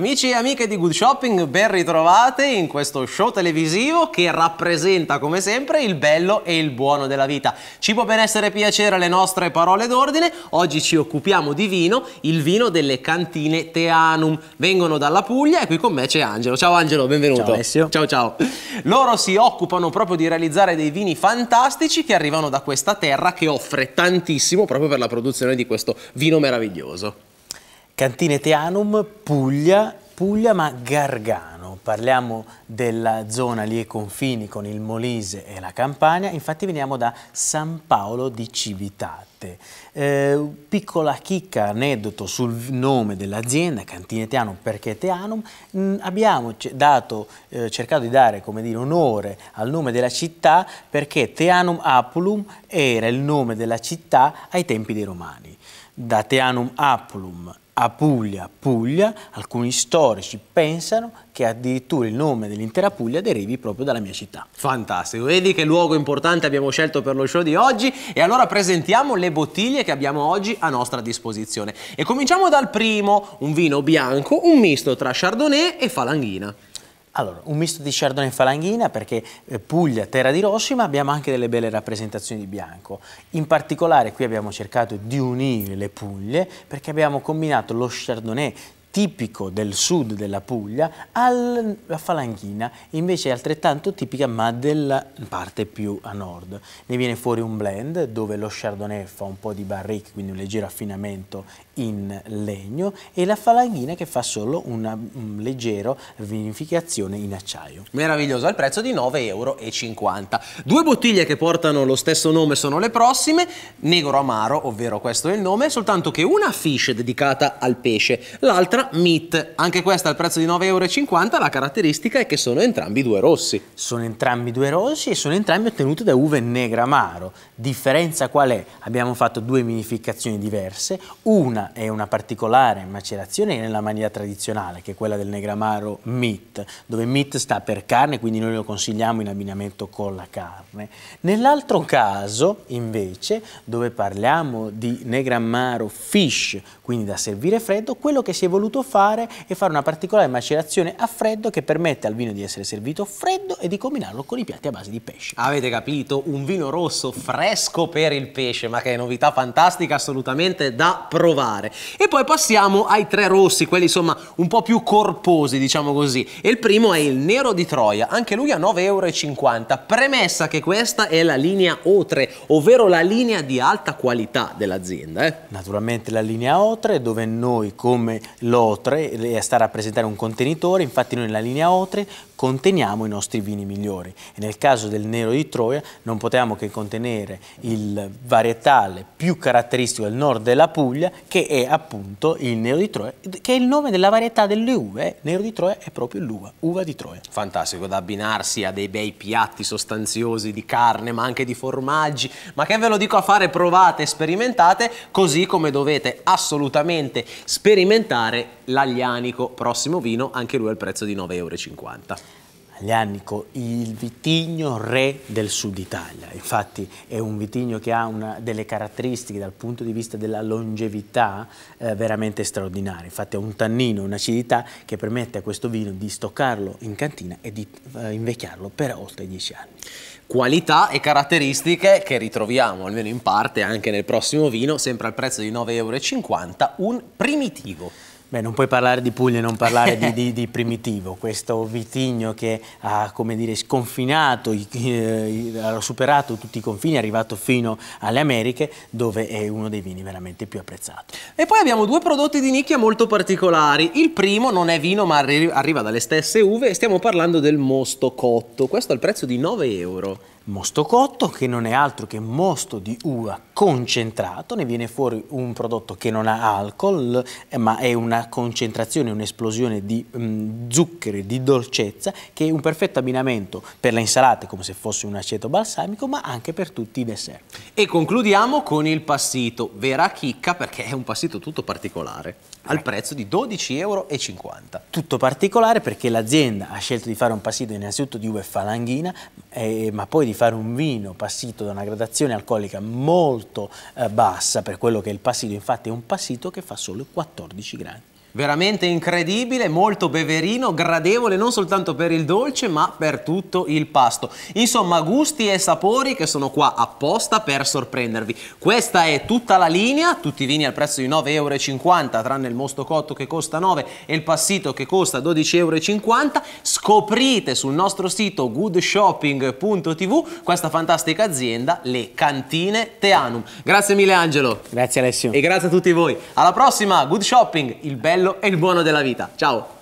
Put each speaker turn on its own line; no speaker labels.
Amici e amiche di Good Shopping, ben ritrovate in questo show televisivo che rappresenta come sempre il bello e il buono della vita. Cibo, benessere e piacere, le nostre parole d'ordine. Oggi ci occupiamo di vino, il vino delle cantine Teanum. Vengono dalla Puglia e qui con me c'è Angelo. Ciao Angelo, benvenuto. Ciao Alessio. Ciao ciao. Loro si occupano proprio di realizzare dei vini fantastici che arrivano da questa terra che offre tantissimo proprio per la produzione di
questo vino meraviglioso. Cantine Teanum, Puglia, Puglia ma Gargano. Parliamo della zona lì ai confini con il Molise e la Campania, infatti veniamo da San Paolo di Civitate. Eh, piccola chicca, aneddoto sul nome dell'azienda, Cantine Teanum, perché Teanum, mh, mm, abbiamo dato, eh, cercato di dare dire, onore al nome della città perché Teanum Apulum era il nome della città ai tempi dei Romani. Da Teanum Apulum a Puglia, Puglia, alcuni storici pensano che addirittura il nome dell'intera Puglia derivi proprio dalla mia città. Fantastico, vedi che luogo importante abbiamo
scelto per lo show di oggi e allora presentiamo le bottiglie che abbiamo oggi a nostra disposizione. E cominciamo dal primo, un vino bianco, un misto tra Chardonnay
e Falanghina. Allora, un misto di Chardonnay e Falanghina perché eh, Puglia, terra di rossi, ma abbiamo anche delle belle rappresentazioni di bianco. In particolare qui abbiamo cercato di unire le Puglie perché abbiamo combinato lo Chardonnay tipico del sud della Puglia alla Falanghina, invece è altrettanto tipica ma della parte più a nord. Ne viene fuori un blend dove lo Chardonnay fa un po' di barrique, quindi un leggero affinamento in legno e la Falanghina che fa solo una un leggera vinificazione in acciaio.
Meraviglioso, al prezzo di 9,50 euro. Due bottiglie che portano lo stesso nome sono le prossime, Negro Amaro, ovvero questo è il nome, soltanto che una fish dedicata al pesce, l'altra Lager Meat, anche questa al prezzo di
9,50€, la caratteristica è che sono entrambi due rossi. Sono entrambi due rossi e sono entrambi ottenuti da uve negramaro. amaro. Differenza qual è? Abbiamo fatto due minificazioni diverse, una è una particolare macerazione nella maniera tradizionale, che è quella del negramaro meat, dove meat sta per carne, quindi noi lo consigliamo in abbinamento con la carne. Nell'altro caso, invece, dove parliamo di negramaro fish, quindi da servire freddo, quello che si è voluto voluto fare e fare una particolare macerazione a freddo che permette al vino di essere servito freddo e di combinarlo con i piatti a base di pesce. Avete
capito? Un vino rosso fresco per il pesce, ma che è novità fantastica assolutamente da provare. E poi passiamo ai tre rossi, quelli insomma un po' più corposi, diciamo così. E il primo è il nero di Troia, anche lui a 9,50 euro. Premessa che
questa è la linea O3, ovvero la linea di alta qualità dell'azienda. Eh? Naturalmente la linea O3 dove noi come lo Otre e sta a rappresentare un contenitore, infatti noi nella linea Otre conteniamo i nostri vini migliori e nel caso del Nero di Troia non potevamo che contenere il varietale più caratteristico del nord della Puglia che è appunto il Nero di Troia, che è il nome della varietà delle uve, eh. Nero di Troia è proprio l'uva, uva di Troia.
Fantastico, da abbinarsi a dei bei piatti sostanziosi di carne ma anche di formaggi, ma che ve lo dico a fare provate, sperimentate, così come dovete assolutamente sperimentare l'Aglianico, prossimo vino, anche lui
al prezzo di 9,50 euro. Aglianico, il vitigno re del sud Italia, infatti è un vitigno che ha una, delle caratteristiche dal punto di vista della longevità eh, veramente straordinarie, infatti ha un tannino, un'acidità che permette a questo vino di stoccarlo in cantina e di eh, invecchiarlo per oltre 10 anni. Qualità
e caratteristiche che ritroviamo almeno in parte anche nel prossimo vino, sempre al prezzo di 9,50
euro, un primitivo. Beh, non puoi parlare di Puglia e non parlare di, di, di, Primitivo, questo vitigno che ha dire, sconfinato, eh, ha superato tutti i confini, è arrivato fino alle Americhe, dove è uno dei vini veramente più apprezzati.
E poi abbiamo due prodotti di nicchia molto particolari. Il primo non è vino, ma arri arriva
dalle stesse uve, e stiamo parlando del mosto cotto. Questo al prezzo di 9 euro mosto cotto che non è altro che mosto di uva concentrato, ne viene fuori un prodotto che non ha alcol eh, ma è una concentrazione, un'esplosione di mh, mm, zuccheri, di dolcezza che è un perfetto abbinamento per le insalate come se fosse un aceto balsamico ma anche per tutti i dessert.
E concludiamo con il passito, vera chicca perché
è un passito tutto particolare al ecco. prezzo di 12,50 euro. Tutto particolare perché l'azienda ha scelto di fare un passito innanzitutto di uva e falanghina eh, ma poi di fare un vino passito da una gradazione alcolica molto eh, bassa, per quello che è il passito, infatti è un passito che fa solo 14 gradi.
Veramente incredibile, molto beverino, gradevole non soltanto per il dolce ma per tutto il pasto. Insomma, gusti e sapori che sono qua apposta per sorprendervi. Questa è tutta la linea, tutti i vini al prezzo di 9,50 euro, tranne il mosto cotto che costa 9 e il passito che costa 12,50 euro. Scoprite sul nostro sito goodshopping.tv questa fantastica azienda, le cantine Teanum. Grazie mille Angelo. Grazie Alessio. E grazie a tutti voi. Alla prossima, Good Shopping, il bello bello e il buono della vita. Ciao!